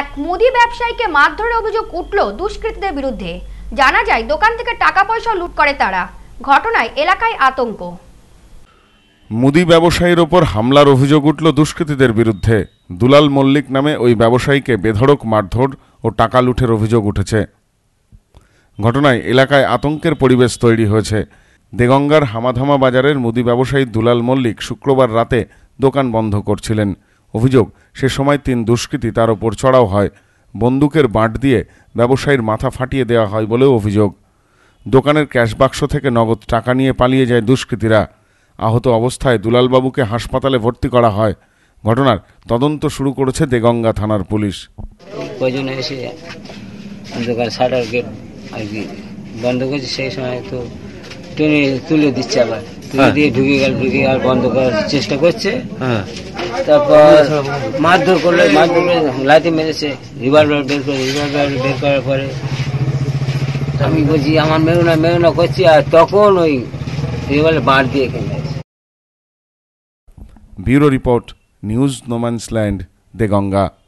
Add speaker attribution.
Speaker 1: এক মুদি ব্যবসায়ীকে মারধরের অভিযোগ উঠল দুষ্কৃতীদের বিরুদ্ধে জানা যায় দোকান থেকে টাকা পয়সা লুট করে তারা ঘটনায় এলাকায় আতঙ্ক
Speaker 2: মুদি ব্যবসায়ীর ওপর হামলার অভিযোগ উঠল দুষ্কৃতীদের বিরুদ্ধে দুলাল মল্লিক নামে ওই ব্যবসায়ীকে বেধড়ক মারধর ও টাকা লুঠের অভিযোগ উঠেছে ঘটনায় এলাকায় আতঙ্কের পরিবেশ তৈরি হয়েছে দেগঙ্গার হামাধামা বাজারের মুদি ব্যবসায়ী দুলাল মল্লিক শুক্রবার রাতে দোকান বন্ধ করছিলেন অভিযোগ সে সময় তিন দুষ্কৃতী তার ওপর চড়াও হয় বন্দুকের বাঁট দিয়ে ব্যবসায়ীর মাথা ফাটিয়ে দেওয়া হয় বলেও অভিযোগ দোকানের ক্যাশ বাক্স থেকে নগদ টাকা নিয়ে পালিয়ে যায় দুষ্কৃতীরা আহত অবস্থায় দুলালবাবুকে হাসপাতালে ভর্তি করা হয় ঘটনার তদন্ত শুরু করেছে দেগঙ্গা থানার পুলিশ
Speaker 3: এসে দোকান গেট আর কি বন্ধ করছে সেই সময় তো টেনে তুলে দিচ্ছে আবার হ্যাঁ। দিয়ে ঢুকে গেল ঢুকে গেল বন্ধ করার চেষ্টা করছে হ্যাঁ। তারপর মারধর করলো মারধর করে লাইতে মেরেছে রিভলভার বের করে রিভলভার বের করার পরে আমি বলছি আমার মেঘনা মেঘনা করছি আর তখন ওই রিভলভার বার দিয়ে কেন
Speaker 2: bureau report news no man's land Ganga